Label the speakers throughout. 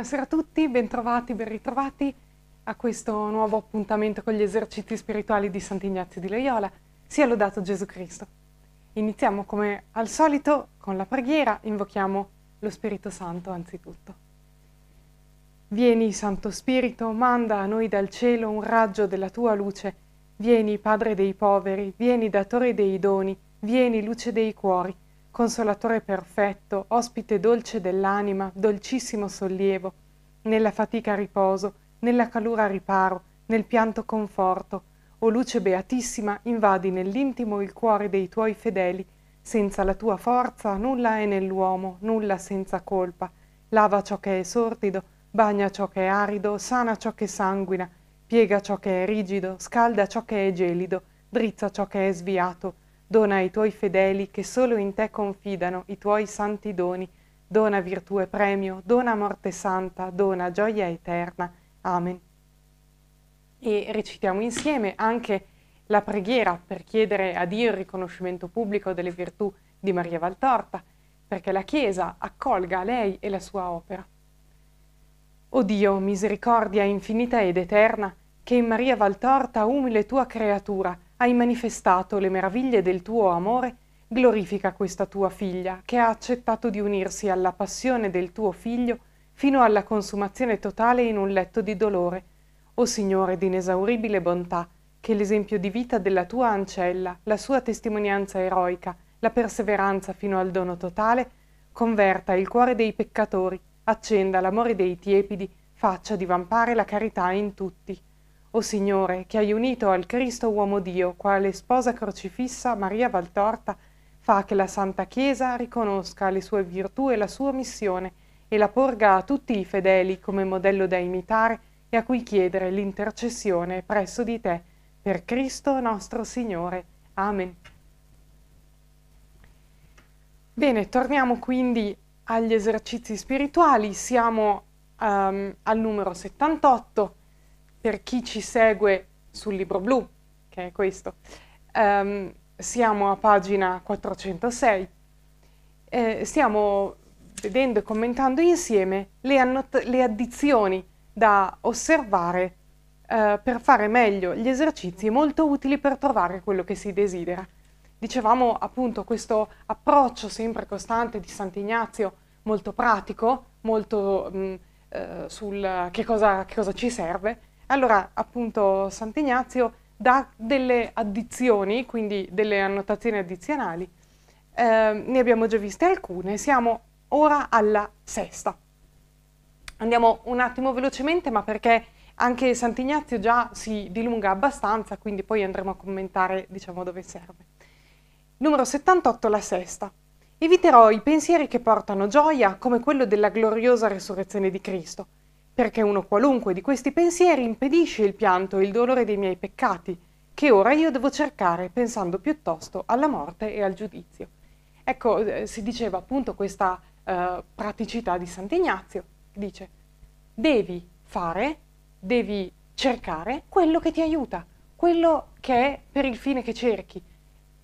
Speaker 1: Buonasera a tutti, bentrovati, ben ritrovati a questo nuovo appuntamento con gli esercizi spirituali di Sant'Ignazio di Loyola. Sia lodato Gesù Cristo. Iniziamo come al solito con la preghiera, invochiamo lo Spirito Santo anzitutto. Vieni, Santo Spirito, manda a noi dal cielo un raggio della tua luce. Vieni, Padre dei poveri, vieni, datore dei doni, vieni, luce dei cuori consolatore perfetto, ospite dolce dell'anima, dolcissimo sollievo, nella fatica riposo, nella calura riparo, nel pianto conforto, o luce beatissima, invadi nell'intimo il cuore dei tuoi fedeli, senza la tua forza nulla è nell'uomo, nulla senza colpa, lava ciò che è sordido, bagna ciò che è arido, sana ciò che sanguina, piega ciò che è rigido, scalda ciò che è gelido, drizza ciò che è sviato, Dona ai tuoi fedeli che solo in te confidano i tuoi santi doni. Dona virtù e premio, dona morte santa, dona gioia eterna. Amen. E recitiamo insieme anche la preghiera per chiedere a Dio il riconoscimento pubblico delle virtù di Maria Valtorta, perché la Chiesa accolga lei e la sua opera. O Dio, misericordia infinita ed eterna, che in Maria Valtorta, umile tua creatura, hai manifestato le meraviglie del tuo amore, glorifica questa tua figlia, che ha accettato di unirsi alla passione del tuo figlio fino alla consumazione totale in un letto di dolore. O Signore d'inesauribile bontà, che l'esempio di vita della tua ancella, la sua testimonianza eroica, la perseveranza fino al dono totale, converta il cuore dei peccatori, accenda l'amore dei tiepidi, faccia divampare la carità in tutti. O Signore, che hai unito al Cristo uomo Dio, quale sposa crocifissa Maria Valtorta, fa che la Santa Chiesa riconosca le sue virtù e la sua missione e la porga a tutti i fedeli come modello da imitare e a cui chiedere l'intercessione presso di te, per Cristo nostro Signore. Amen. Bene, torniamo quindi agli esercizi spirituali, siamo um, al numero 78 per chi ci segue sul libro blu, che è questo, um, siamo a pagina 406. Eh, stiamo vedendo e commentando insieme le, le addizioni da osservare eh, per fare meglio gli esercizi molto utili per trovare quello che si desidera. Dicevamo appunto questo approccio sempre costante di Sant'Ignazio, molto pratico, molto mh, mm, eh, sul che cosa, che cosa ci serve, allora, appunto, Sant'Ignazio dà delle addizioni, quindi delle annotazioni addizionali, eh, ne abbiamo già viste alcune, siamo ora alla sesta. Andiamo un attimo velocemente, ma perché anche Sant'Ignazio già si dilunga abbastanza, quindi poi andremo a commentare, diciamo, dove serve. Numero 78, la sesta. Eviterò i pensieri che portano gioia, come quello della gloriosa resurrezione di Cristo, perché uno qualunque di questi pensieri impedisce il pianto e il dolore dei miei peccati, che ora io devo cercare pensando piuttosto alla morte e al giudizio. Ecco, eh, si diceva appunto questa eh, praticità di Sant'Ignazio, dice, devi fare, devi cercare quello che ti aiuta, quello che è per il fine che cerchi.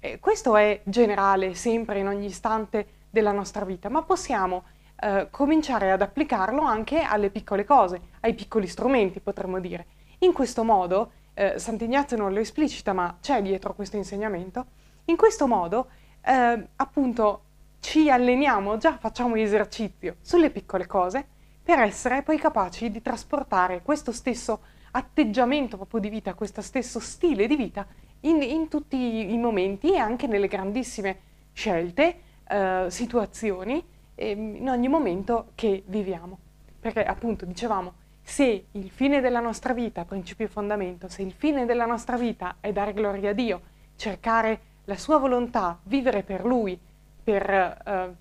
Speaker 1: E questo è generale sempre, in ogni istante della nostra vita, ma possiamo eh, cominciare ad applicarlo anche alle piccole cose, ai piccoli strumenti, potremmo dire. In questo modo, eh, Sant'Ignazio non lo esplicita, ma c'è dietro questo insegnamento, in questo modo eh, appunto ci alleniamo, già facciamo esercizio sulle piccole cose per essere poi capaci di trasportare questo stesso atteggiamento proprio di vita, questo stesso stile di vita in, in tutti i momenti e anche nelle grandissime scelte, eh, situazioni ehm, in ogni momento che viviamo. Perché appunto dicevamo, se il fine della nostra vita, principio e fondamento, se il fine della nostra vita è dare gloria a Dio, cercare la sua volontà, vivere per Lui, per eh,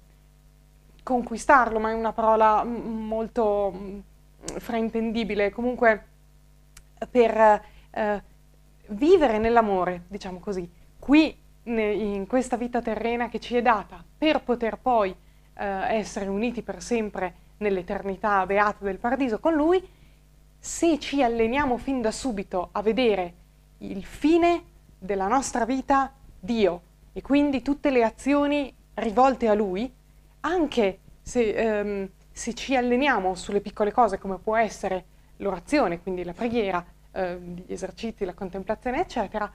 Speaker 1: conquistarlo, ma è una parola mm, mm, molto mh, mm, fraintendibile, comunque per eh, vivere nell'amore, diciamo così, qui in questa vita terrena che ci è data, per poter poi eh, essere uniti per sempre nell'eternità beata del paradiso con Lui, se ci alleniamo fin da subito a vedere il fine della nostra vita, Dio, e quindi tutte le azioni rivolte a Lui, anche se, ehm, se ci alleniamo sulle piccole cose come può essere l'orazione, quindi la preghiera, eh, gli esercizi, la contemplazione, eccetera,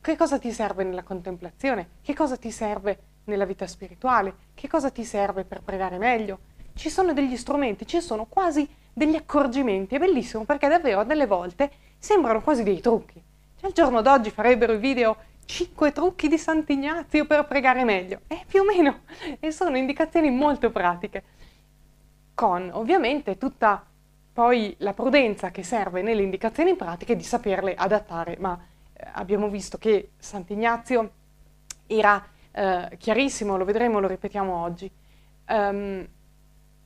Speaker 1: che cosa ti serve nella contemplazione? Che cosa ti serve nella vita spirituale, che cosa ti serve per pregare meglio. Ci sono degli strumenti, ci sono quasi degli accorgimenti, è bellissimo perché davvero delle volte sembrano quasi dei trucchi. Cioè al giorno d'oggi farebbero i video 5 trucchi di Sant'Ignazio per pregare meglio, È eh, più o meno, e sono indicazioni molto pratiche, con ovviamente tutta poi la prudenza che serve nelle indicazioni pratiche di saperle adattare, ma eh, abbiamo visto che Sant'Ignazio era eh, chiarissimo, lo vedremo, lo ripetiamo oggi, um,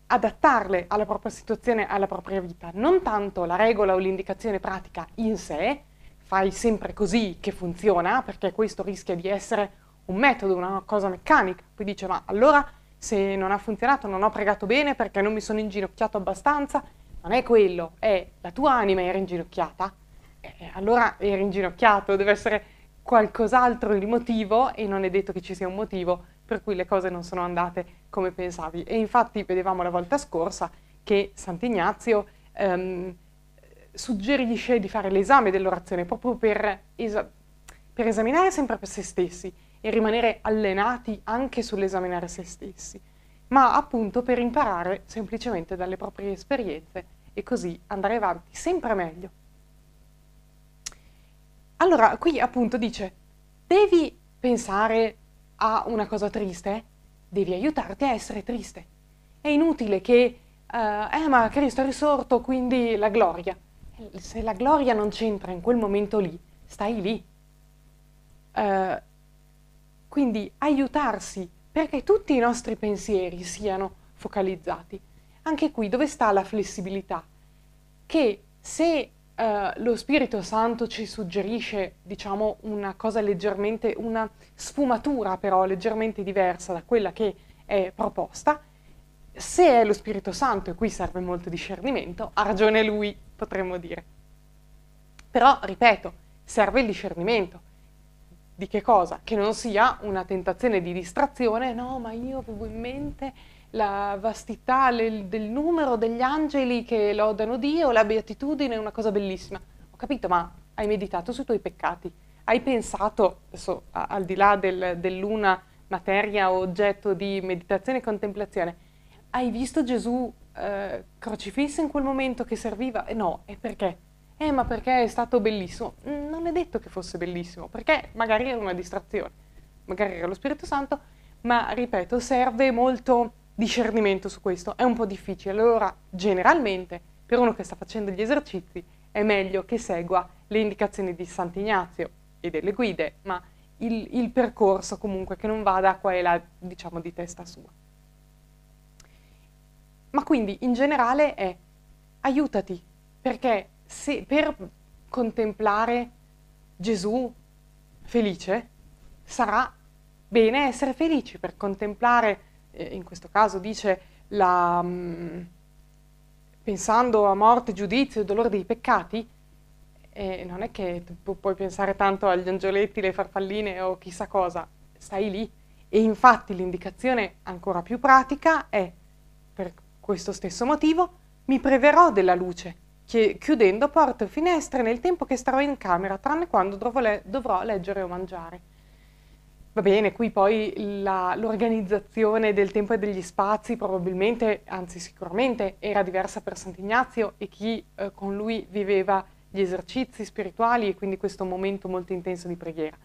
Speaker 1: adattarle alla propria situazione, alla propria vita, non tanto la regola o l'indicazione pratica in sé, fai sempre così che funziona, perché questo rischia di essere un metodo, una cosa meccanica, poi dice ma allora se non ha funzionato non ho pregato bene perché non mi sono inginocchiato abbastanza, non è quello, è la tua anima era inginocchiata, eh, eh allora era inginocchiato, deve essere qualcos'altro il motivo e non è detto che ci sia un motivo per cui le cose non sono andate come pensavi. E infatti vedevamo la volta scorsa che Sant'Ignazio ehm, suggerisce di fare l'esame dell'orazione proprio per, esa per esaminare sempre per se stessi e rimanere allenati anche sull'esaminare se stessi, ma appunto per imparare semplicemente dalle proprie esperienze e così andare avanti sempre meglio. Allora, qui appunto dice, devi pensare a una cosa triste? Devi aiutarti a essere triste. È inutile che, uh, eh ma Cristo è risorto, quindi la gloria. Se la gloria non c'entra in quel momento lì, stai lì. Uh, quindi aiutarsi perché tutti i nostri pensieri siano focalizzati. Anche qui dove sta la flessibilità? Che se eh, lo Spirito Santo ci suggerisce, diciamo, una cosa leggermente, una sfumatura però leggermente diversa da quella che è proposta, se è lo Spirito Santo, e qui serve molto discernimento, ha ragione lui, potremmo dire. Però, ripeto, serve il discernimento. Di che cosa? Che non sia una tentazione di distrazione, no, ma io avevo in mente la vastità le, del numero degli angeli che lodano Dio, la beatitudine è una cosa bellissima. Ho capito, ma hai meditato sui tuoi peccati, hai pensato, adesso, a, al di là del, dell'una materia o oggetto di meditazione e contemplazione, hai visto Gesù eh, crocifisso in quel momento che serviva? Eh, no, e perché? Eh, ma perché è stato bellissimo? Mm, non è detto che fosse bellissimo, perché magari era una distrazione, magari era lo Spirito Santo, ma ripeto, serve molto discernimento su questo è un po' difficile. Allora, generalmente, per uno che sta facendo gli esercizi, è meglio che segua le indicazioni di Sant'Ignazio e delle guide, ma il, il, percorso comunque che non vada qua e là, diciamo, di testa sua. Ma quindi in generale è aiutati, perché se, per contemplare Gesù felice sarà bene essere felici, per contemplare eh, in questo caso dice la, mh, mm, pensando a morte, giudizio e dolore dei peccati, eh, non è che tu puoi pensare tanto agli angioletti, le farfalline o chissà cosa, stai lì. E infatti l'indicazione ancora più pratica è, per questo stesso motivo, mi preverò della luce, chiudendo porte e finestre nel tempo che starò in camera, tranne quando dovrò leggere o mangiare. Va bene, qui poi l'organizzazione del tempo e degli spazi probabilmente, anzi sicuramente, era diversa per Sant'Ignazio e chi eh, con lui viveva gli esercizi spirituali e quindi questo momento molto intenso di preghiera.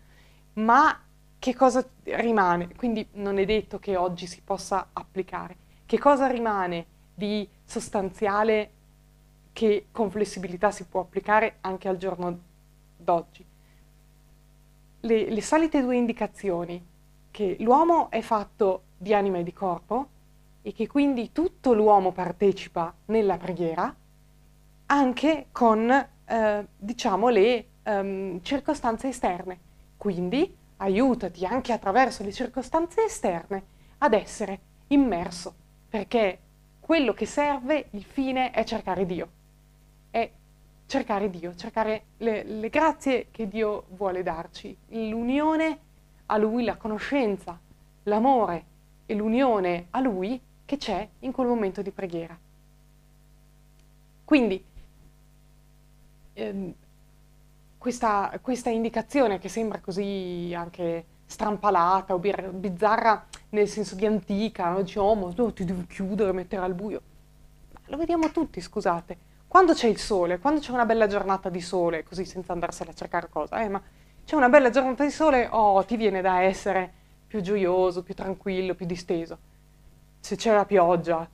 Speaker 1: Ma che cosa rimane? Quindi non è detto che oggi si possa applicare. Che cosa rimane di sostanziale che con flessibilità si può applicare anche al giorno d'oggi? le, le solite due indicazioni, che l'uomo è fatto di anima e di corpo e che quindi tutto l'uomo partecipa nella preghiera, anche con, eh, diciamo, le ehm, circostanze esterne. Quindi aiutati anche attraverso le circostanze esterne ad essere immerso, perché quello che serve, il fine, è cercare Dio cercare Dio, cercare le, le grazie che Dio vuole darci, l'unione a Lui, la conoscenza, l'amore e l'unione a Lui che c'è in quel momento di preghiera. Quindi ehm, questa, questa, indicazione che sembra così anche strampalata o bizzarra nel senso di antica, no? diciamo, oh, ti devo chiudere, mettere al buio, lo vediamo tutti, scusate quando c'è il sole, quando c'è una bella giornata di sole, così senza andarsela a cercare cosa, eh, ma c'è una bella giornata di sole, oh, ti viene da essere più gioioso, più tranquillo, più disteso. Se c'è la pioggia,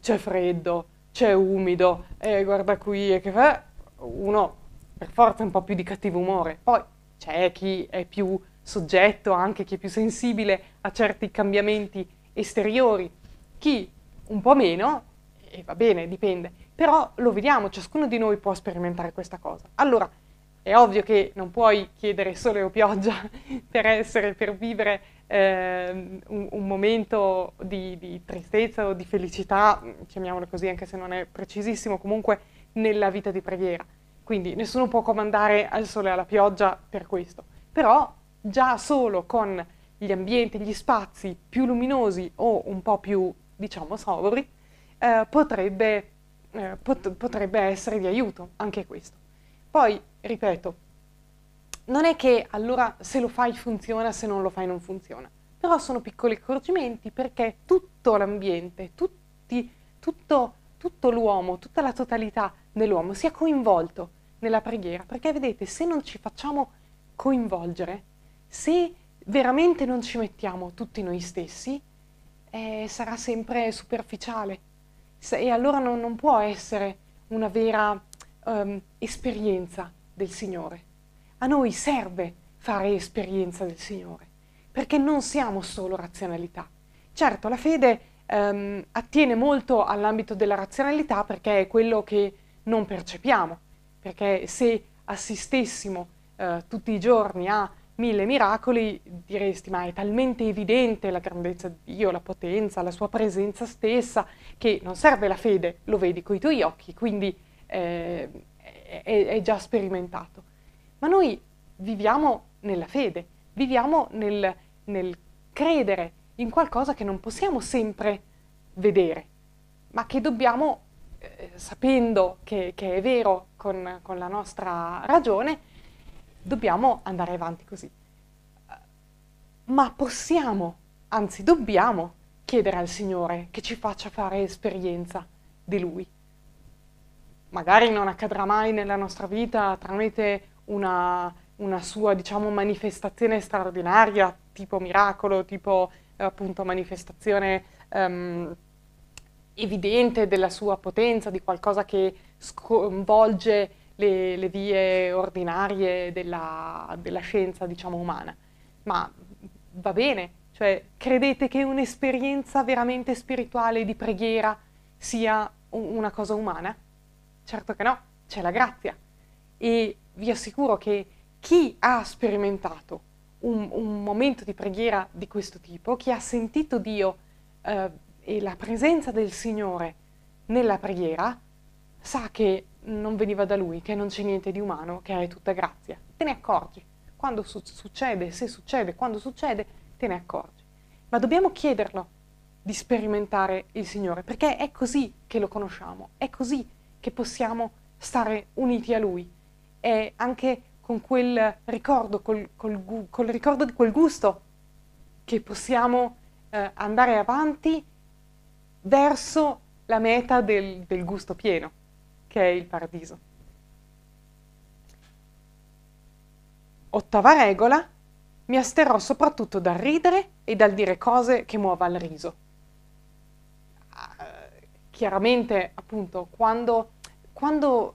Speaker 1: c'è freddo, c'è umido, e eh, guarda qui, e che fa, uno per forza è un po' più di cattivo umore. Poi c'è chi è più soggetto, anche chi è più sensibile a certi cambiamenti esteriori, chi un po' meno, e va bene, dipende. Però lo vediamo, ciascuno di noi può sperimentare questa cosa. Allora, è ovvio che non puoi chiedere sole o pioggia per, essere, per vivere eh, un, un, momento di, di, tristezza o di felicità, chiamiamolo così anche se non è precisissimo, comunque nella vita di preghiera. Quindi nessuno può comandare al sole e alla pioggia per questo. Però già solo con gli ambienti, gli spazi più luminosi o un po' più, diciamo, sobri, eh, potrebbe eh, pot potrebbe essere di aiuto anche questo. Poi, ripeto, non è che allora se lo fai funziona, se non lo fai non funziona, però sono piccoli accorgimenti perché tutto l'ambiente, tutti, tutto, tutto l'uomo, tutta la totalità dell'uomo sia coinvolto nella preghiera, perché vedete, se non ci facciamo coinvolgere, se veramente non ci mettiamo tutti noi stessi, eh, sarà sempre superficiale, e allora non, non può essere una vera um, esperienza del Signore. A noi serve fare esperienza del Signore, perché non siamo solo razionalità. Certo, la fede um, attiene molto all'ambito della razionalità perché è quello che non percepiamo, perché se assistessimo uh, tutti i giorni a mille miracoli, diresti ma è talmente evidente la grandezza di Dio, la potenza, la sua presenza stessa, che non serve la fede, lo vedi coi tuoi occhi, quindi eh, è, è già sperimentato. Ma noi viviamo nella fede, viviamo nel, nel, credere in qualcosa che non possiamo sempre vedere, ma che dobbiamo, eh, sapendo che, che, è vero con, con la nostra ragione, dobbiamo andare avanti così. Ma possiamo, anzi dobbiamo, chiedere al Signore che ci faccia fare esperienza di Lui. Magari non accadrà mai nella nostra vita tramite una, una sua, diciamo, manifestazione straordinaria, tipo miracolo, tipo appunto manifestazione um, evidente della sua potenza, di qualcosa che sconvolge le, le vie ordinarie della, della scienza, diciamo, umana. Ma va bene, cioè credete che un'esperienza veramente spirituale di preghiera sia una cosa umana? Certo che no, c'è la grazia. E vi assicuro che chi ha sperimentato un, un, momento di preghiera di questo tipo, chi ha sentito Dio eh, e la presenza del Signore nella preghiera, sa che non veniva da lui, che non c'è niente di umano, che è tutta grazia. Te ne accorgi. Quando su- succede, se succede, quando succede, te ne accorgi. Ma dobbiamo chiederlo di sperimentare il Signore, perché è così che lo conosciamo, è così che possiamo stare uniti a Lui. E anche con quel ricordo, col, col, gu- col ricordo di quel gusto, che possiamo eh, andare avanti verso la meta del, del gusto pieno che è il paradiso. Ottava regola, mi asterrò soprattutto dal ridere e dal dire cose che muova il riso. Eh, chiaramente, appunto, quando, quando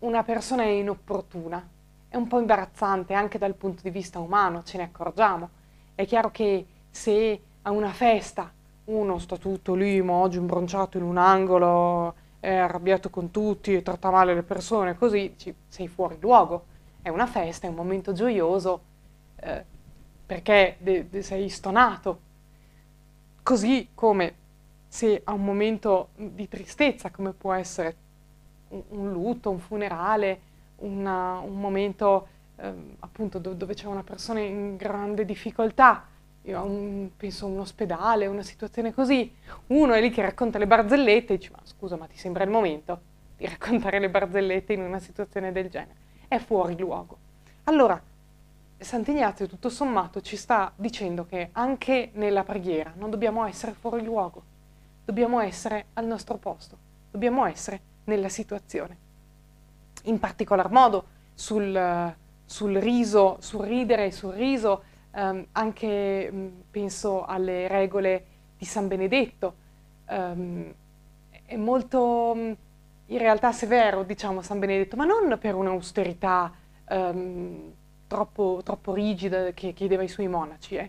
Speaker 1: una persona è inopportuna, è un po' imbarazzante anche dal punto di vista umano, ce ne accorgiamo. È chiaro che se a una festa uno sta tutto lì, ma oggi imbronciato in un angolo, è arrabbiato con tutti, tratta male le persone, così sei fuori luogo. È una festa, è un momento gioioso, eh, perché de, de sei stonato. Così come se a un momento di tristezza, come può essere un, un lutto, un funerale, una, un momento eh, appunto do, dove c'è una persona in grande difficoltà, io a un, penso un ospedale, una situazione così, uno è lì che racconta le barzellette e dice, ma scusa ma ti sembra il momento di raccontare le barzellette in una situazione del genere, è fuori luogo. Allora Sant'Ignazio tutto sommato ci sta dicendo che anche nella preghiera non dobbiamo essere fuori luogo, dobbiamo essere al nostro posto, dobbiamo essere nella situazione. In particolar modo sul, sul riso, sul ridere e sul riso Um, anche mh, penso alle regole di San Benedetto, um, è molto mh, in realtà severo, diciamo, San Benedetto, ma non per un'austerità um, ehm, troppo, troppo, rigida che chiedeva ai suoi monaci, eh.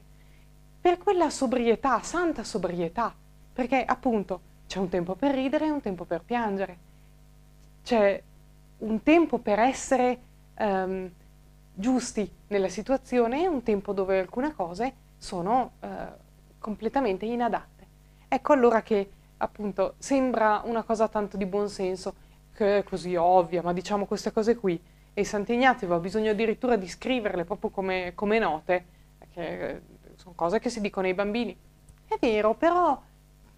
Speaker 1: per quella sobrietà, santa sobrietà, perché appunto c'è un tempo per ridere e un tempo per piangere, c'è un tempo per essere giusti nella situazione e un tempo dove alcune cose sono eh, completamente inadatte. Ecco allora che appunto sembra una cosa tanto di buonsenso, che è così ovvia, ma diciamo queste cose qui, e Sant'Ignazio aveva bisogno addirittura di scriverle proprio come, come note, che eh, sono cose che si dicono ai bambini. È vero, però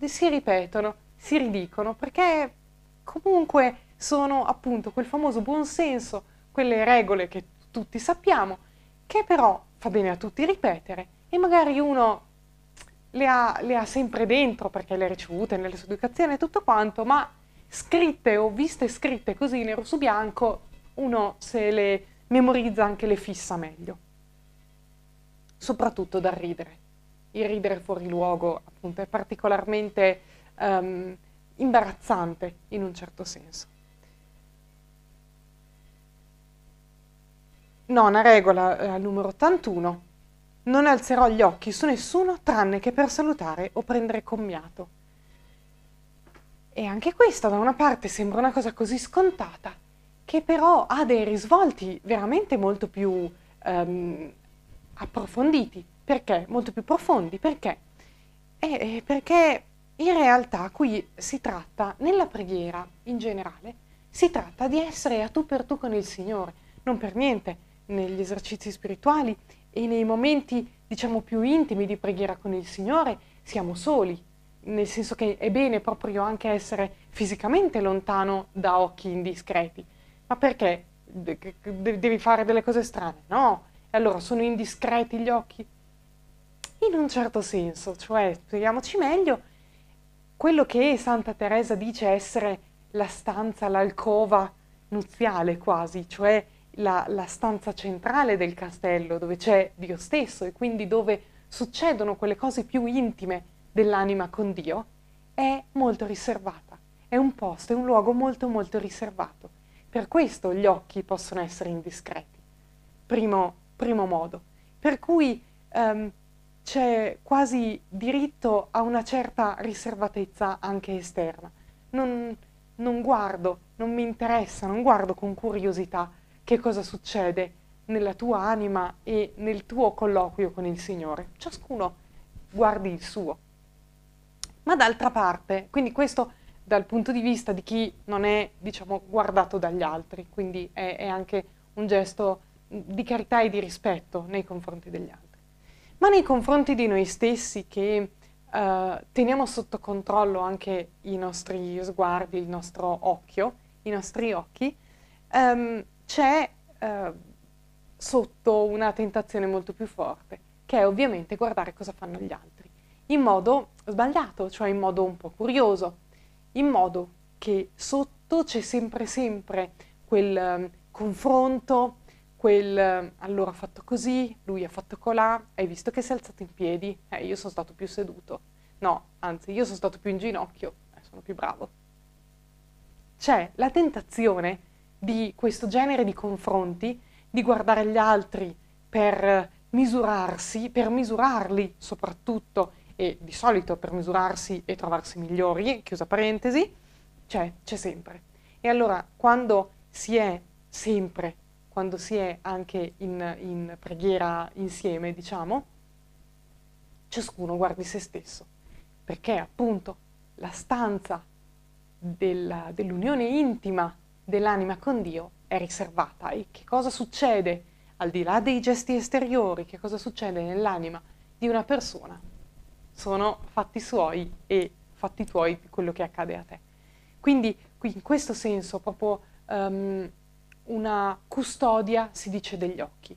Speaker 1: si ripetono, si ridicono, perché comunque sono appunto quel famoso buonsenso, quelle regole che tutti sappiamo, che però fa bene a tutti ripetere e magari uno le ha, le ha sempre dentro perché le ha ricevute nella sua educazione e tutto quanto, ma scritte o viste scritte così nero su bianco, uno se le memorizza anche le fissa meglio. Soprattutto dal ridere. Il ridere fuori luogo appunto è particolarmente um, imbarazzante in un certo senso. Nona regola eh, numero 81. Non alzerò gli occhi su nessuno tranne che per salutare o prendere commiato. E anche questa da una parte sembra una cosa così scontata, che però ha dei risvolti veramente molto più ehm, approfonditi. Perché? Molto più profondi. Perché? Eh, perché in realtà qui si tratta, nella preghiera in generale, si tratta di essere a tu per tu con il Signore, non per niente negli esercizi spirituali e nei momenti, diciamo, più intimi di preghiera con il Signore siamo soli, nel senso che è bene proprio anche essere fisicamente lontano da occhi indiscreti. Ma perché? De- de- devi fare delle cose strane? No. E allora sono indiscreti gli occhi? In un certo senso, cioè, spieghiamoci meglio, quello che Santa Teresa dice essere la stanza, l'alcova nuziale quasi, cioè la, la stanza centrale del castello dove c'è Dio stesso e quindi dove succedono quelle cose più intime dell'anima con Dio, è molto riservata. È un posto, è un luogo molto molto riservato. Per questo gli occhi possono essere indiscreti. Primo, primo modo. Per cui um, c'è quasi diritto a una certa riservatezza anche esterna. Non, non guardo, non mi interessa, non guardo con curiosità che cosa succede nella tua anima e nel tuo colloquio con il Signore. Ciascuno guardi il suo. Ma d'altra parte, quindi questo dal punto di vista di chi non è, diciamo, guardato dagli altri, quindi è, è anche un gesto di carità e di rispetto nei confronti degli altri. Ma nei confronti di noi stessi che Uh, teniamo sotto controllo anche i nostri sguardi, il nostro occhio, i nostri occhi, um, c'è eh, sotto una tentazione molto più forte, che è ovviamente guardare cosa fanno gli altri, in modo sbagliato, cioè in modo un po' curioso, in modo che sotto c'è sempre sempre quel eh, confronto, quel eh, allora ha fatto così, lui ha fatto colà, hai visto che si è alzato in piedi, eh, io sono stato più seduto, no, anzi io sono stato più in ginocchio, eh, sono più bravo. C'è la tentazione di questo genere di confronti, di guardare gli altri per misurarsi, per misurarli soprattutto, e di solito per misurarsi e trovarsi migliori, chiusa parentesi, c'è, c'è sempre. E allora quando si è sempre, quando si è anche in, in preghiera insieme, diciamo, ciascuno guardi se stesso, perché appunto la stanza della, dell'unione intima dell'anima con Dio è riservata e che cosa succede al di là dei gesti esteriori, che cosa succede nell'anima di una persona, sono fatti suoi e fatti tuoi quello che accade a te. Quindi in questo senso proprio um, una custodia si dice degli occhi.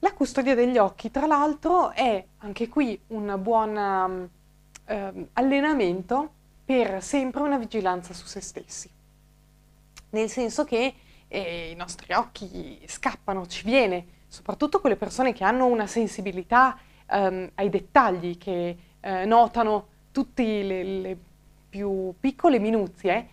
Speaker 1: La custodia degli occhi, tra l'altro, è anche qui un buon um, allenamento per sempre una vigilanza su se stessi nel senso che eh, i nostri occhi scappano, ci viene, soprattutto quelle persone che hanno una sensibilità ehm, ai dettagli, che eh, notano tutte le, le, più piccole minuzie,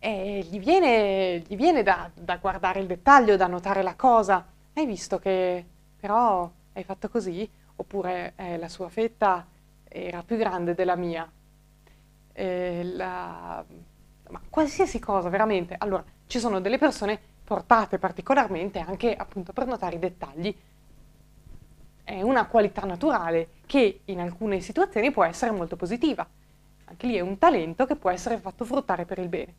Speaker 1: e gli viene, gli viene da, da guardare il dettaglio, da notare la cosa. Hai visto che però hai fatto così? Oppure eh, la sua fetta era più grande della mia. Eh, la, ma qualsiasi cosa veramente. Allora, ci sono delle persone portate particolarmente anche appunto per notare i dettagli. È una qualità naturale che in alcune situazioni può essere molto positiva. Anche lì è un talento che può essere fatto fruttare per il bene.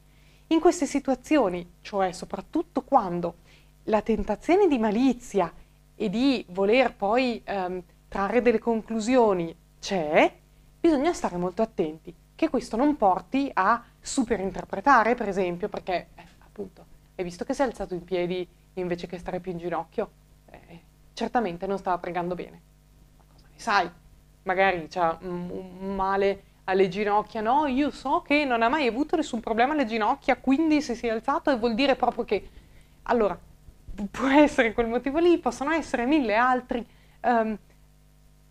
Speaker 1: In queste situazioni, cioè soprattutto quando la tentazione di malizia e di voler poi ehm, trarre delle conclusioni c'è, bisogna stare molto attenti che questo non porti a super interpretare, per esempio, perché eh, appunto hai visto che si è alzato in piedi invece che stare più in ginocchio, eh, certamente non stava pregando bene. Ma cosa ne sai? Magari c'ha un male alle ginocchia, no, io so che non ha mai avuto nessun problema alle ginocchia, quindi se si è alzato vuol dire proprio che... Allora, può essere quel motivo lì, possono essere mille altri, um,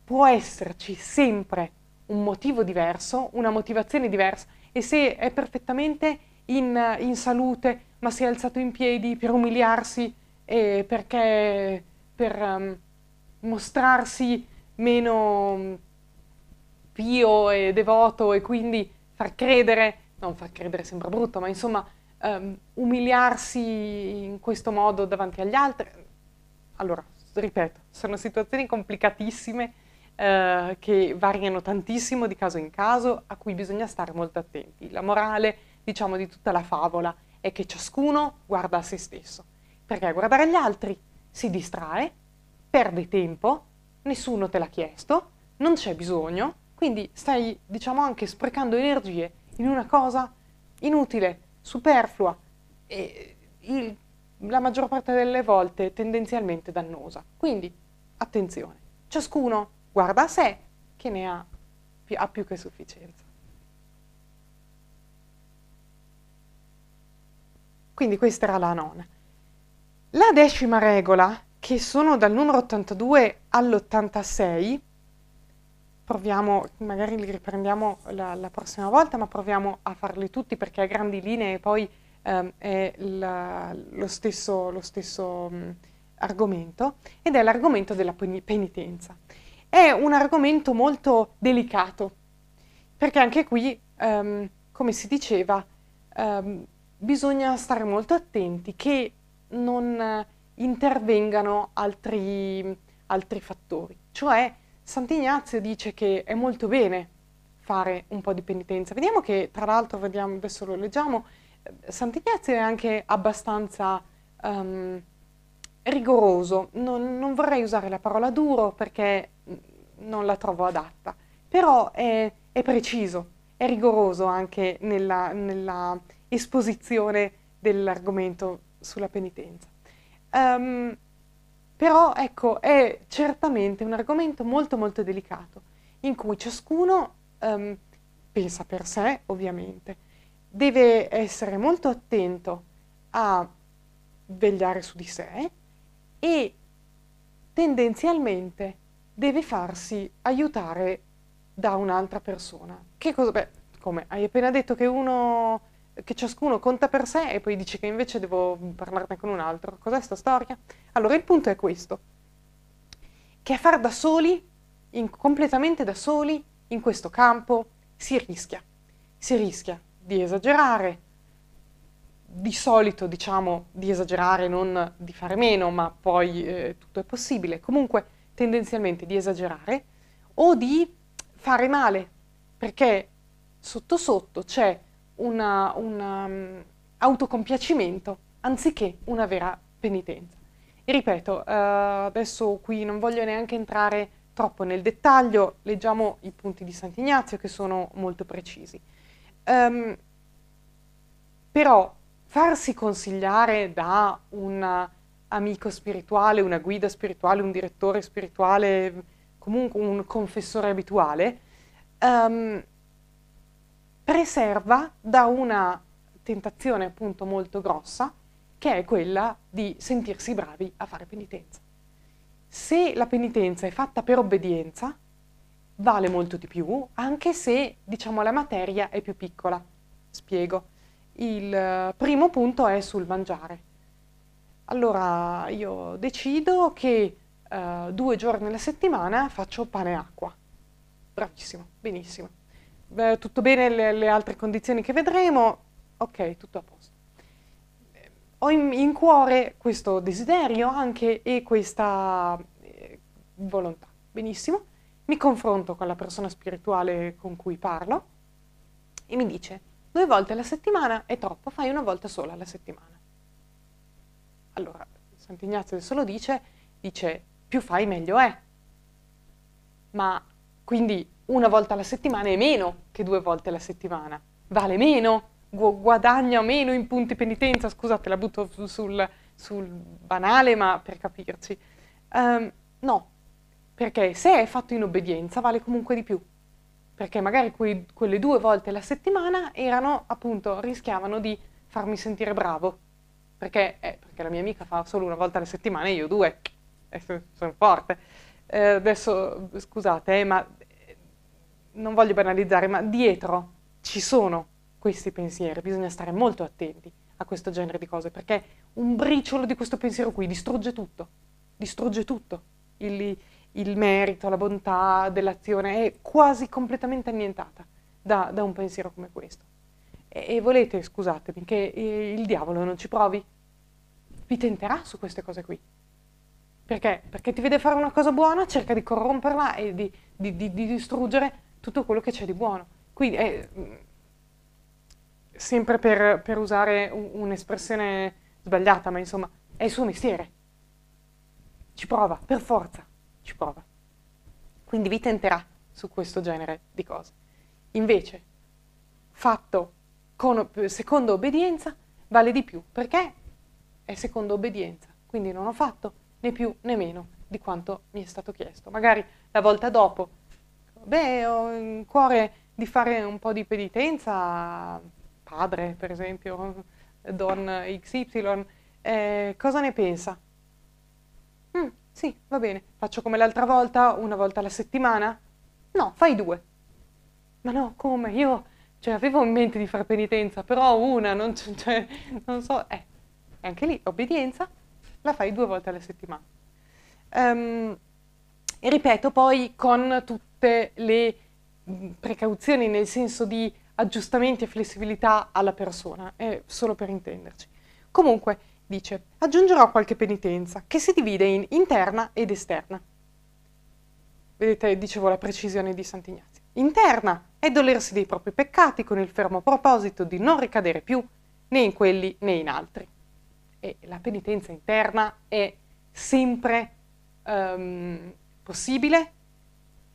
Speaker 1: può esserci sempre un motivo diverso, una motivazione diversa e se è perfettamente in, in salute ma si è alzato in piedi per umiliarsi e perché per um, mostrarsi meno um, pio e devoto e quindi far credere, non far credere sembra brutto, ma insomma um, umiliarsi in questo modo davanti agli altri. Allora, ripeto, sono situazioni complicatissime eh, che variano tantissimo di caso in caso, a cui bisogna stare molto attenti. La morale, diciamo, di tutta la favola è che ciascuno guarda a se stesso, perché a guardare agli altri si distrae, perde tempo, nessuno te l'ha chiesto, non c'è bisogno, quindi stai, diciamo, anche sprecando energie in una cosa inutile, superflua e il, la maggior parte delle volte tendenzialmente dannosa. Quindi attenzione, ciascuno guarda a sé che ne ha più, ha più che sufficienza. Quindi questa era la nona. La decima regola, che sono dal numero 82 all'86, proviamo, magari li riprendiamo la, la, prossima volta, ma proviamo a farli tutti perché a grandi linee poi ehm, è la, lo stesso, lo stesso mh, mm, argomento, ed è l'argomento della penitenza. È un argomento molto delicato, perché anche qui, um, come si diceva, um, bisogna stare molto attenti che non intervengano altri, altri fattori. Cioè, Sant'Ignazio dice che è molto bene fare un po' di penitenza. Vediamo che, tra l'altro, vediamo, adesso lo leggiamo, ehm, Sant'Ignazio è anche abbastanza... Um, rigoroso, non, non, vorrei usare la parola duro perché non la trovo adatta, però è, è preciso, è rigoroso anche nella, nella esposizione dell'argomento sulla penitenza. Um, però ecco, è certamente un argomento molto molto delicato, in cui ciascuno um, pensa per sé, ovviamente, deve essere molto attento a vegliare su di sé, e tendenzialmente deve farsi aiutare da un'altra persona. Che cosa? Beh, come? Hai appena detto che uno che ciascuno conta per sé e poi dici che invece devo parlarne con un altro. Cos'è sta storia? Allora il punto è questo, che a far da soli, in, completamente da soli, in questo campo si rischia. Si rischia di esagerare, di solito diciamo di esagerare, non di fare meno, ma poi eh, tutto è possibile, comunque tendenzialmente di esagerare o di fare male, perché sotto sotto c'è un um, autocompiacimento anziché una vera penitenza. E ripeto, eh, adesso qui non voglio neanche entrare troppo nel dettaglio, leggiamo i punti di Sant'Ignazio che sono molto precisi. Um, però farsi consigliare da un amico spirituale, una guida spirituale, un direttore spirituale, comunque un confessore abituale, um, preserva da una tentazione appunto molto grossa, che è quella di sentirsi bravi a fare penitenza. Se la penitenza è fatta per obbedienza, vale molto di più, anche se, diciamo, la materia è più piccola. Spiego. Il eh, primo punto è sul mangiare. Allora io decido che eh, due giorni alla settimana faccio pane e acqua. Bravissimo, benissimo. Beh, tutto bene le, le, altre condizioni che vedremo? Ok, tutto a posto. ho in, in, cuore questo desiderio anche e questa eh, volontà. Benissimo. Mi confronto con la persona spirituale con cui parlo e mi dice Due volte alla settimana è troppo, fai una volta sola alla settimana. Allora, Sant'Ignazio adesso lo dice, dice più fai meglio è. Ma quindi una volta alla settimana è meno che due volte alla settimana. Vale meno, gu- guadagna meno in punti penitenza, scusate la butto sul, sul banale, ma per capirci. Um, no, perché se è fatto in obbedienza vale comunque di più perché magari quei, quelle due volte alla settimana erano appunto, rischiavano di farmi sentire bravo, perché, eh, perché la mia amica fa solo una volta alla settimana e io due, eh, sono forte. Eh, adesso scusate, eh, ma eh, non voglio banalizzare, ma dietro ci sono questi pensieri, bisogna stare molto attenti a questo genere di cose, perché un briciolo di questo pensiero qui distrugge tutto, distrugge tutto. Il, il merito, la bontà dell'azione è quasi completamente annientata da, da un pensiero come questo. E, e, volete, scusatemi, che eh, il diavolo non ci provi? Vi tenterà su queste cose qui. Perché? Perché ti vede fare una cosa buona, cerca di corromperla e di, di, di, di distruggere tutto quello che c'è di buono. Quindi, è, eh, mm, sempre per, per usare un'espressione sbagliata, ma insomma, è il suo mestiere. Ci prova, per forza ci prova. Quindi vi tenterà su questo genere di cose. Invece, fatto con, secondo obbedienza vale di più, perché è secondo obbedienza, quindi non ho fatto né più né meno di quanto mi è stato chiesto. Magari la volta dopo, beh, ho in cuore di fare un po' di penitenza, padre per esempio, don XY, eh, cosa ne pensa? Mm, sì, va bene. Faccio come l'altra volta, una volta alla settimana? No, fai due. Ma no, come? Io, cioè, avevo in mente di fare penitenza, però una, non, cioè, non so, eh. E anche lì, obbedienza, la fai due volte alla settimana. Um, e ripeto, poi con tutte le mm, precauzioni, nel senso di aggiustamenti e flessibilità alla persona, eh, solo per intenderci. Comunque, dice, aggiungerò qualche penitenza, che si divide in interna ed esterna. Vedete, dicevo la precisione di Sant'Ignazio. Interna è dolersi dei propri peccati con il fermo proposito di non ricadere più né in quelli né in altri. E la penitenza interna è sempre um, possibile,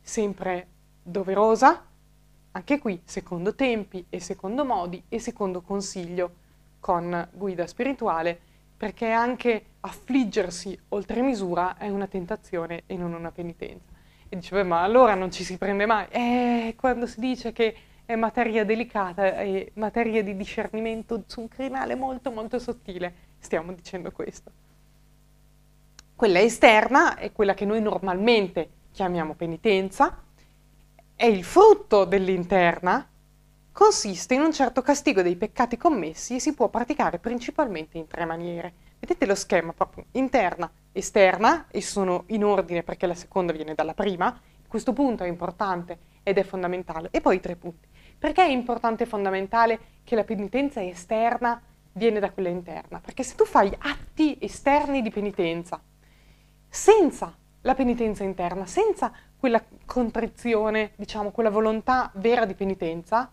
Speaker 1: sempre doverosa, anche qui secondo tempi e secondo modi e secondo consiglio con guida spirituale perché anche affliggersi oltre misura è una tentazione e non una penitenza. E dice, beh, ma allora non ci si prende mai. Eh, quando si dice che è materia delicata, è materia di discernimento su un crinale molto molto sottile, stiamo dicendo questo. Quella esterna è quella che noi normalmente chiamiamo penitenza, è il frutto dell'interna, consiste in un certo castigo dei peccati commessi e si può praticare principalmente in tre maniere. Vedete lo schema proprio interna, esterna, e sono in ordine perché la seconda viene dalla prima, questo punto è importante ed è fondamentale, e poi i tre punti. Perché è importante e fondamentale che la penitenza esterna viene da quella interna? Perché se tu fai atti esterni di penitenza, senza la penitenza interna, senza quella contrizione, diciamo, quella volontà vera di penitenza,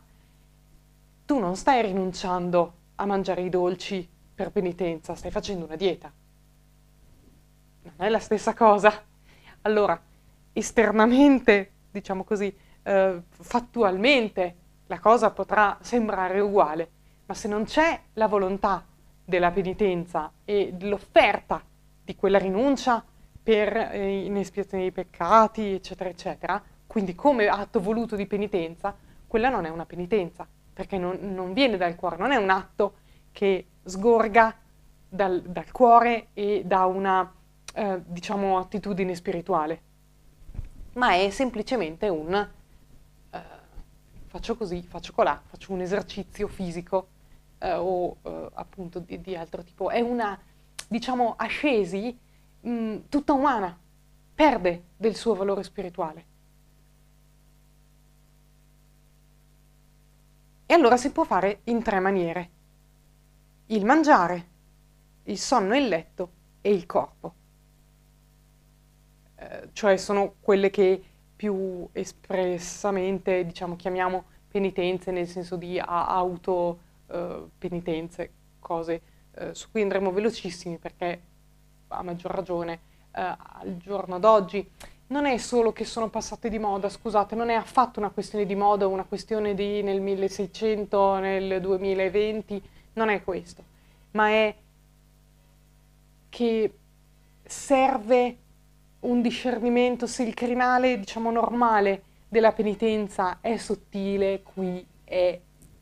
Speaker 1: tu non stai rinunciando a mangiare i dolci per penitenza, stai facendo una dieta. Non è la stessa cosa. Allora, esternamente, diciamo così, eh, fattualmente, la cosa potrà sembrare uguale, ma se non c'è la volontà della penitenza e l'offerta di quella rinuncia per eh, inespiazione dei peccati, eccetera, eccetera, quindi come atto voluto di penitenza, quella non è una penitenza, perché non, non, viene dal cuore, non è un atto che sgorga dal, dal cuore e da una, eh, diciamo, attitudine spirituale, ma è semplicemente un eh, faccio così, faccio colà, faccio un esercizio fisico eh, o eh, appunto di, di, altro tipo. È una, diciamo, ascesi mh, mm, tutta umana, perde del suo valore spirituale. E allora si può fare in tre maniere. Il mangiare, il sonno e il letto e il corpo. Eh, cioè sono quelle che più espressamente, diciamo, chiamiamo penitenze nel senso di auto eh, penitenze, cose eh, su cui andremo velocissimi perché a maggior ragione eh, al giorno d'oggi non è solo che sono passate di moda, scusate, non è affatto una questione di moda, una questione di nel 1600, nel 2020, non è questo, ma è che serve un discernimento se il crinale, diciamo, normale della penitenza è sottile, qui è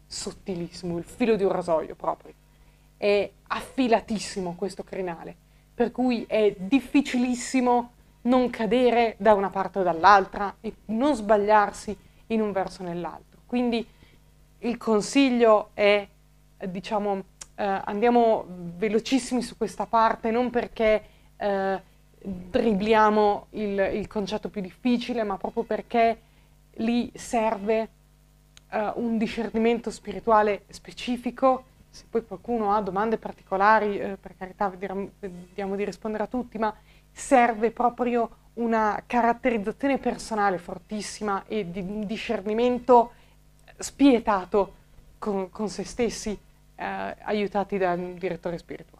Speaker 1: sottilissimo, il filo di un rasoio proprio. È affilatissimo questo crinale, per cui è difficilissimo non cadere da una parte o dall'altra e non sbagliarsi in un verso o nell'altro. Quindi il consiglio è, diciamo, eh, andiamo velocissimi su questa parte, non perché eh, dribliamo il, il, concetto più difficile, ma proprio perché lì serve eh, un discernimento spirituale specifico. Se poi qualcuno ha domande particolari, eh, per carità, vediamo di rispondere a tutti, ma serve proprio una caratterizzazione personale fortissima e di un discernimento spietato con, con se stessi, eh, aiutati da un direttore spirituale.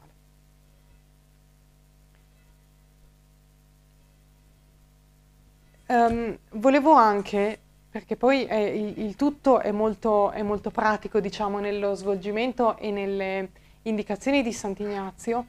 Speaker 1: Um, volevo anche, perché poi eh, il, il, tutto è molto, è molto pratico, diciamo, nello svolgimento e nelle indicazioni di Sant'Ignazio,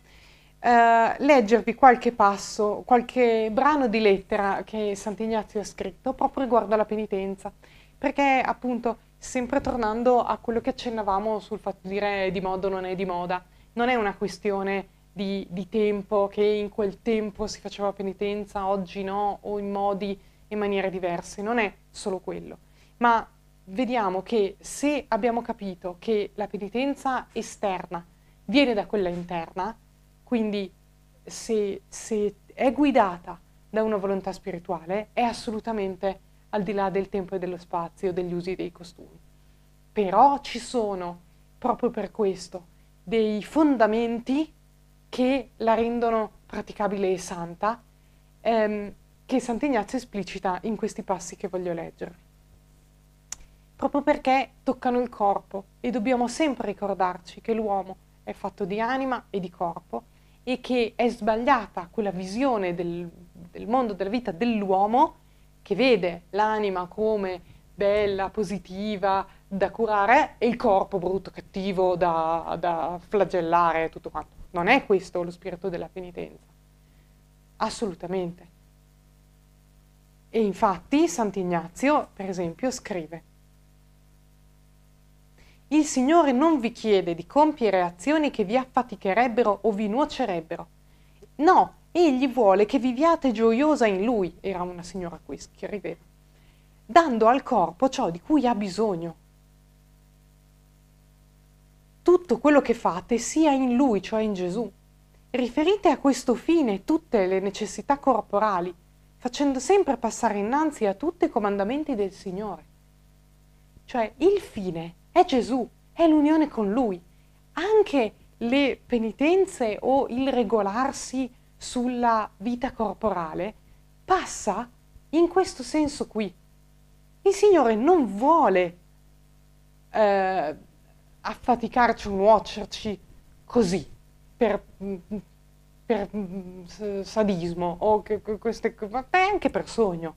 Speaker 1: eh, leggervi qualche passo, qualche brano di lettera che Sant'Ignazio ha scritto proprio riguardo alla penitenza, perché appunto sempre tornando a quello che accennavamo sul fatto di dire di modo non è di moda, non è una questione di, di tempo, che in quel tempo si faceva penitenza, oggi no, o in modi e maniere diverse, non è solo quello, ma vediamo che se abbiamo capito che la penitenza esterna viene da quella interna, quindi se, se è guidata da una volontà spirituale è assolutamente al di là del tempo e dello spazio, degli usi e dei costumi. Però ci sono, proprio per questo, dei fondamenti che la rendono praticabile e santa, ehm, che Sant'Ignazio esplicita in questi passi che voglio leggervi. Proprio perché toccano il corpo e dobbiamo sempre ricordarci che l'uomo è fatto di anima e di corpo e che è sbagliata quella visione del, del mondo della vita dell'uomo che vede l'anima come bella, positiva, da curare e il corpo brutto, cattivo, da, da flagellare tutto quanto. Non è questo lo spirito della penitenza. Assolutamente. E infatti Sant'Ignazio, per esempio, scrive il Signore non vi chiede di compiere azioni che vi affaticherebbero o vi nuocerebbero. No, Egli vuole che viviate gioiosa in Lui, era una signora qui, scriveva, dando al corpo ciò di cui ha bisogno. Tutto quello che fate sia in Lui, cioè in Gesù. Riferite a questo fine tutte le necessità corporali, facendo sempre passare innanzi a tutti i comandamenti del Signore. Cioè il fine è è Gesù, è l'unione con Lui. Anche le penitenze o il regolarsi sulla vita corporale passa in questo senso qui. Il Signore non vuole eh, affaticarci o nuocerci così, per, per mm, sadismo o che, queste, ma anche per sogno.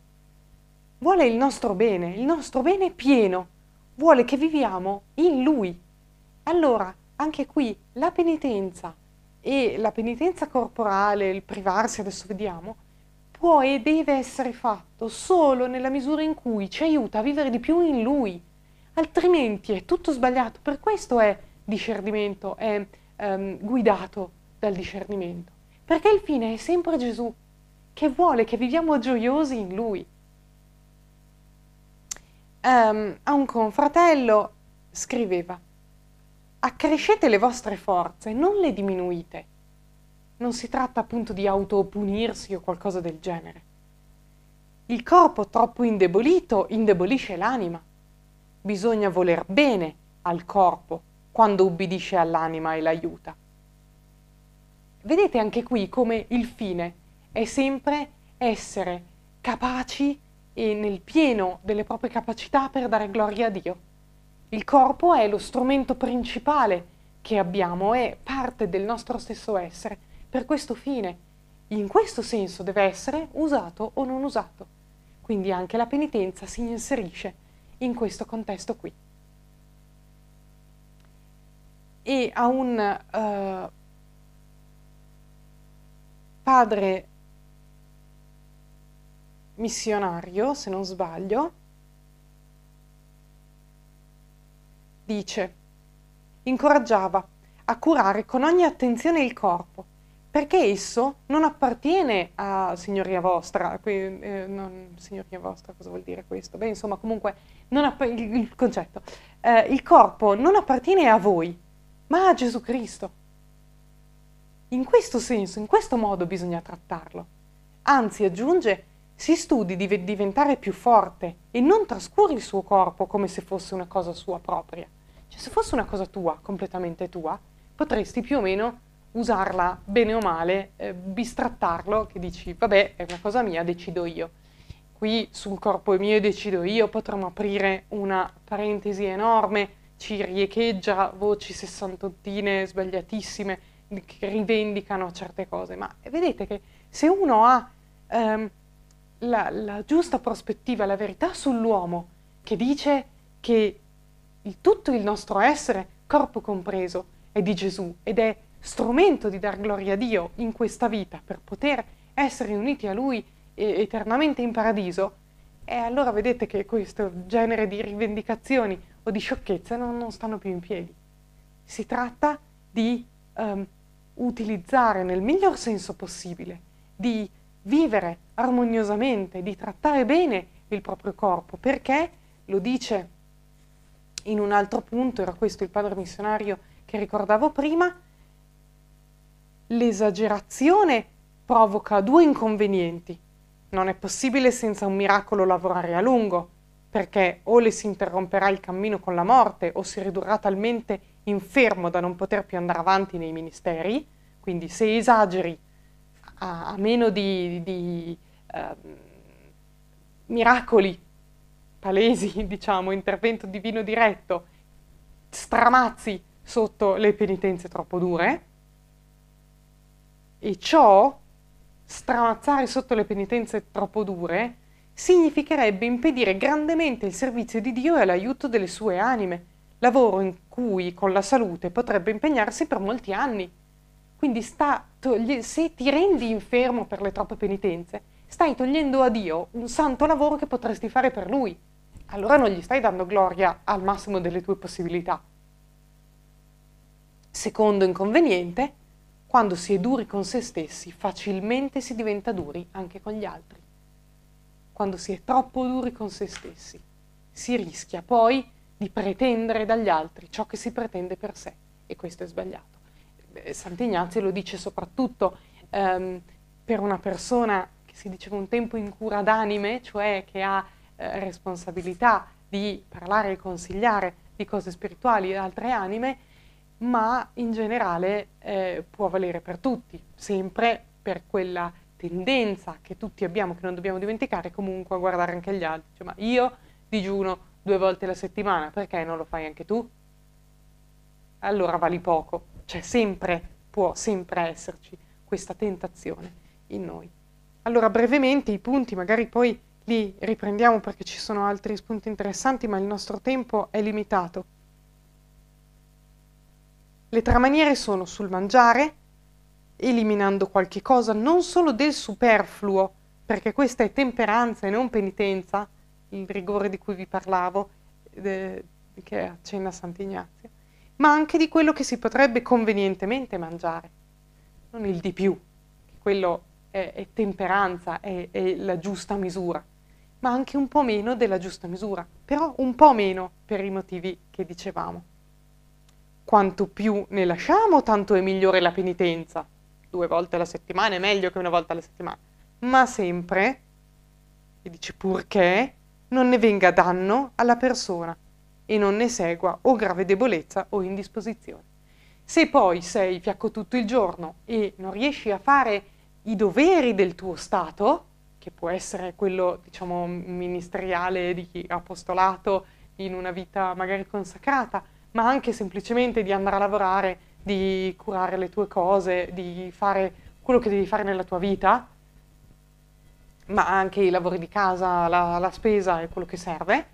Speaker 1: Vuole il nostro bene, il nostro bene pieno vuole che viviamo in Lui. Allora, anche qui la penitenza e la penitenza corporale, il privarsi, adesso vediamo, può e deve essere fatto solo nella misura in cui ci aiuta a vivere di più in Lui, altrimenti è tutto sbagliato. Per questo è discernimento, è ehm, guidato dal discernimento, perché il fine è sempre Gesù, che vuole che viviamo gioiosi in Lui um, a un confratello scriveva accrescete le vostre forze, non le diminuite. Non si tratta appunto di autopunirsi o qualcosa del genere. Il corpo troppo indebolito indebolisce l'anima. Bisogna voler bene al corpo quando ubbidisce all'anima e l'aiuta. Vedete anche qui come il fine è sempre essere capaci di e nel pieno delle proprie capacità per dare gloria a Dio. Il corpo è lo strumento principale che abbiamo, è parte del nostro stesso essere, per questo fine. In questo senso deve essere usato o non usato. Quindi anche la penitenza si inserisce in questo contesto qui. E a un uh, padre missionario, se non sbaglio, dice, incoraggiava a curare con ogni attenzione il corpo, perché esso non appartiene a signoria vostra, qui, eh, non, signoria vostra cosa vuol dire questo? Beh, insomma, comunque, app- il, il, concetto, eh, il corpo non appartiene a voi, ma a Gesù Cristo. In questo senso, in questo modo bisogna trattarlo. Anzi, aggiunge, si studi di diventare più forte e non trascuri il suo corpo come se fosse una cosa sua propria. Cioè se fosse una cosa tua, completamente tua, potresti più o meno usarla bene o male, eh, bistrattarlo, che dici vabbè è una cosa mia, decido io. Qui sul corpo mio decido io, potremmo aprire una parentesi enorme, ci riecheggia voci sessantottine sbagliatissime che rivendicano certe cose, ma vedete che se uno ha ehm, la, la giusta prospettiva, la verità sull'uomo, che dice che il, tutto il nostro essere, corpo compreso, è di Gesù ed è strumento di dar gloria a Dio in questa vita per poter essere uniti a Lui eternamente in paradiso, e allora vedete che questo genere di rivendicazioni o di sciocchezze non, non stanno più in piedi. Si tratta di um, utilizzare nel miglior senso possibile, di vivere armoniosamente, di trattare bene il proprio corpo, perché lo dice in un altro punto, era questo il padre missionario che ricordavo prima, l'esagerazione provoca due inconvenienti. Non è possibile senza un miracolo lavorare a lungo, perché o le si interromperà il cammino con la morte o si ridurrà talmente infermo da non poter più andare avanti nei ministeri, quindi se esageri a, a meno di, di uh, miracoli palesi, diciamo, intervento divino diretto, stramazzi sotto le penitenze troppo dure, e ciò, stramazzare sotto le penitenze troppo dure, significherebbe impedire grandemente il servizio di Dio e l'aiuto delle sue anime, lavoro in cui con la salute potrebbe impegnarsi per molti anni. Quindi sta togli- se ti rendi infermo per le troppe penitenze, stai togliendo a Dio un santo lavoro che potresti fare per Lui. Allora non gli stai dando gloria al massimo delle tue possibilità. Secondo inconveniente, quando si è duri con se stessi, facilmente si diventa duri anche con gli altri. Quando si è troppo duri con se stessi, si rischia poi di pretendere dagli altri ciò che si pretende per sé e questo è sbagliato. Eh, Sant'Ignazio lo dice soprattutto ehm, per una persona che si diceva un tempo in cura d'anime, cioè che ha eh, responsabilità di parlare e consigliare di cose spirituali e altre anime, ma in generale eh, può valere per tutti, sempre per quella tendenza che tutti abbiamo, che non dobbiamo dimenticare, comunque a guardare anche gli altri. Cioè, ma io digiuno due volte la settimana, perché non lo fai anche tu? Allora vali poco. Cioè sempre può sempre esserci questa tentazione in noi. Allora brevemente i punti, magari poi li riprendiamo perché ci sono altri spunti interessanti, ma il nostro tempo è limitato. Le tre maniere sono sul mangiare, eliminando qualche cosa, non solo del superfluo, perché questa è temperanza e non penitenza, il rigore di cui vi parlavo, eh, che accenna Sant'Ignazio, ma anche di quello che si potrebbe convenientemente mangiare, non il di più, quello è, è temperanza, è, è la giusta misura, ma anche un po' meno della giusta misura, però un po' meno per i motivi che dicevamo. Quanto più ne lasciamo, tanto è migliore la penitenza. Due volte alla settimana è meglio che una volta alla settimana, ma sempre, e dice purché, non ne venga danno alla persona e non ne segua o grave debolezza o indisposizione. Se poi sei fiacco tutto il giorno e non riesci a fare i doveri del tuo Stato, che può essere quello, diciamo, ministeriale di chi ha apostolato in una vita magari consacrata, ma anche semplicemente di andare a lavorare, di curare le tue cose, di fare quello che devi fare nella tua vita, ma anche i lavori di casa, la, la spesa e quello che serve,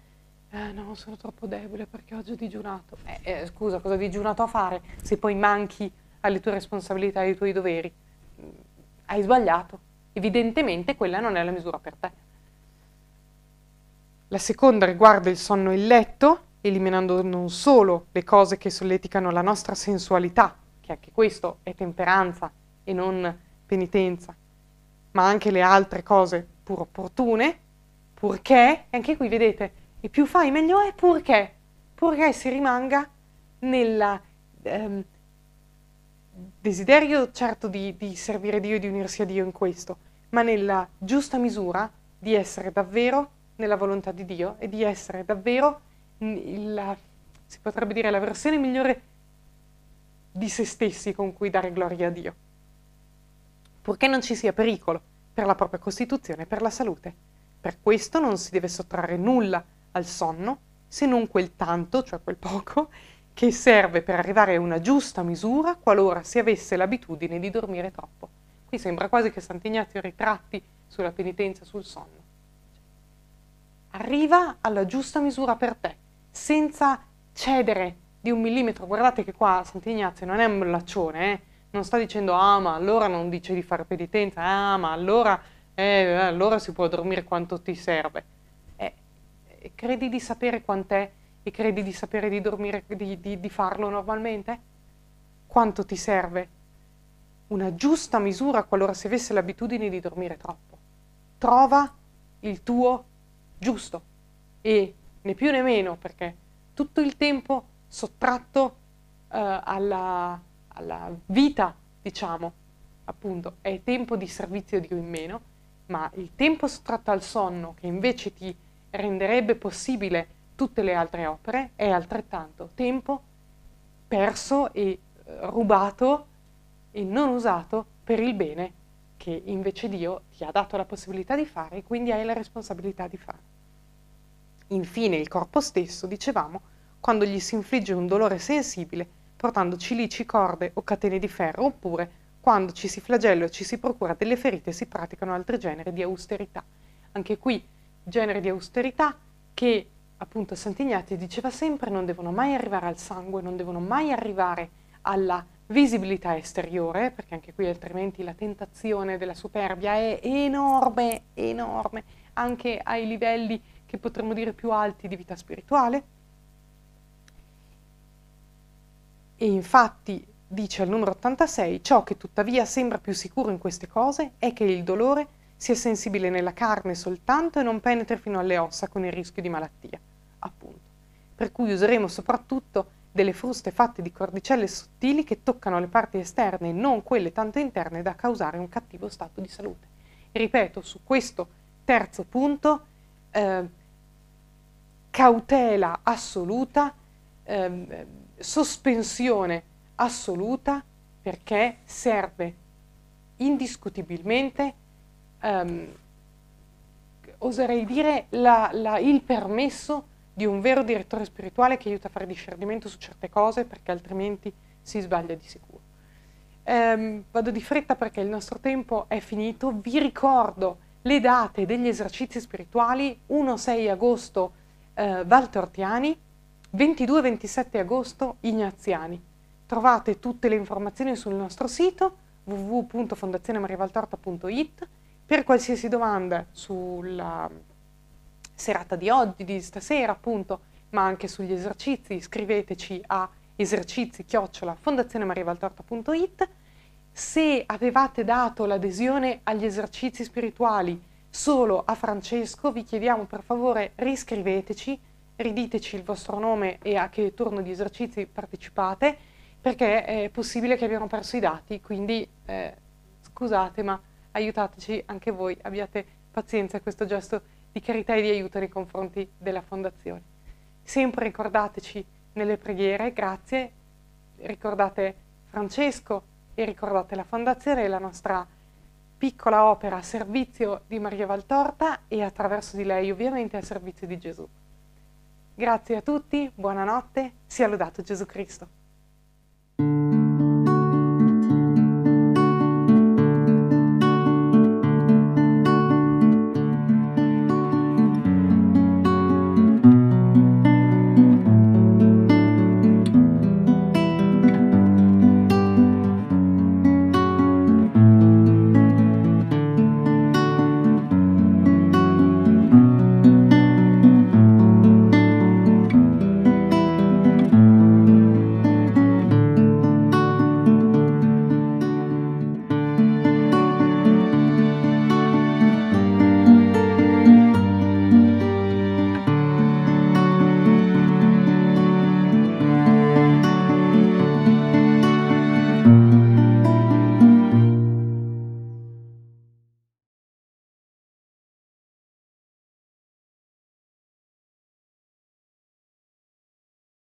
Speaker 1: eh no, sono troppo debole perché oggi ho digiunato. Eh, eh, scusa, cosa hai digiunato a fare se poi manchi alle tue responsabilità e ai tuoi doveri? Mm, hai sbagliato. Evidentemente quella non è la misura per te. La seconda riguarda il sonno e il letto, eliminando non solo le cose che solleticano la nostra sensualità, che anche questo è temperanza e non penitenza, ma anche le altre cose pur opportune, purché, anche qui vedete, e più fai, meglio è purché, purché si rimanga nel ehm, desiderio certo di, di servire Dio e di unirsi a Dio in questo, ma nella giusta misura di essere davvero nella volontà di Dio e di essere davvero, la, si potrebbe dire, la versione migliore di se stessi con cui dare gloria a Dio, purché non ci sia pericolo per la propria costituzione e per la salute. Per questo non si deve sottrarre nulla al sonno, se non quel tanto, cioè quel poco, che serve per arrivare a una giusta misura qualora si avesse l'abitudine di dormire troppo. Qui sembra quasi che Sant'Ignazio ritratti sulla penitenza, sul sonno. Arriva alla giusta misura per te, senza cedere di un millimetro. Guardate che qua Sant'Ignazio non è un laccione, eh? non sta dicendo ah ma allora non dice di fare penitenza, ah ma allora, eh, allora si può dormire quanto ti serve e credi di sapere quant'è e credi di sapere di dormire, di, di, di farlo normalmente? Quanto ti serve? Una giusta misura qualora si avesse l'abitudine di dormire troppo. Trova il tuo giusto e né più né meno perché tutto il tempo sottratto eh, alla, alla vita, diciamo, appunto, è tempo di servizio di in meno, ma il tempo sottratto al sonno che invece ti renderebbe possibile tutte le altre opere, è altrettanto tempo perso e eh, rubato e non usato per il bene che invece Dio ti ha dato la possibilità di fare e quindi hai la responsabilità di fare. Infine il corpo stesso, dicevamo, quando gli si infligge un dolore sensibile portando cilici, corde o catene di ferro, oppure quando ci si flagella o ci si procura delle ferite si praticano altri generi di austerità. Anche qui genere di austerità che appunto Santignati diceva sempre non devono mai arrivare al sangue, non devono mai arrivare alla visibilità esteriore, perché anche qui altrimenti la tentazione della superbia è enorme, enorme, anche ai livelli che potremmo dire più alti di vita spirituale. E infatti dice al numero 86, ciò che tuttavia sembra più sicuro in queste cose è che il dolore sia sensibile nella carne soltanto e non penetri fino alle ossa con il rischio di malattia, appunto. Per cui useremo soprattutto delle fruste fatte di cordicelle sottili che toccano le parti esterne e non quelle tanto interne da causare un cattivo stato di salute. E ripeto, su questo terzo punto, eh, cautela assoluta, eh, sospensione assoluta, perché serve indiscutibilmente ehm, oserei dire, la, la, il permesso di un vero direttore spirituale che aiuta a fare discernimento su certe cose perché altrimenti si sbaglia di sicuro. Ehm, vado di fretta perché il nostro tempo è finito. Vi ricordo le date degli esercizi spirituali 1-6 agosto eh, Valtortiani, 22-27 agosto Ignaziani. Trovate tutte le informazioni sul nostro sito www.fondazionemariavaltorta.it per qualsiasi domanda sulla serata di oggi, di stasera appunto, ma anche sugli esercizi, scriveteci a esercizi chiocciola fondazionemariavaltorta.it. Se avevate dato l'adesione agli esercizi spirituali solo a Francesco, vi chiediamo per favore riscriveteci, riditeci il vostro nome e a che turno di esercizi partecipate, perché è possibile che abbiamo perso i dati, quindi eh, scusate ma aiutateci anche voi, abbiate pazienza a questo gesto di carità e di aiuto nei confronti della Fondazione. Sempre ricordateci nelle preghiere, grazie, ricordate Francesco e ricordate la Fondazione e la nostra piccola opera a servizio di Maria Valtorta e attraverso di lei ovviamente a servizio di Gesù. Grazie a tutti, buonanotte, sia lodato Gesù Cristo.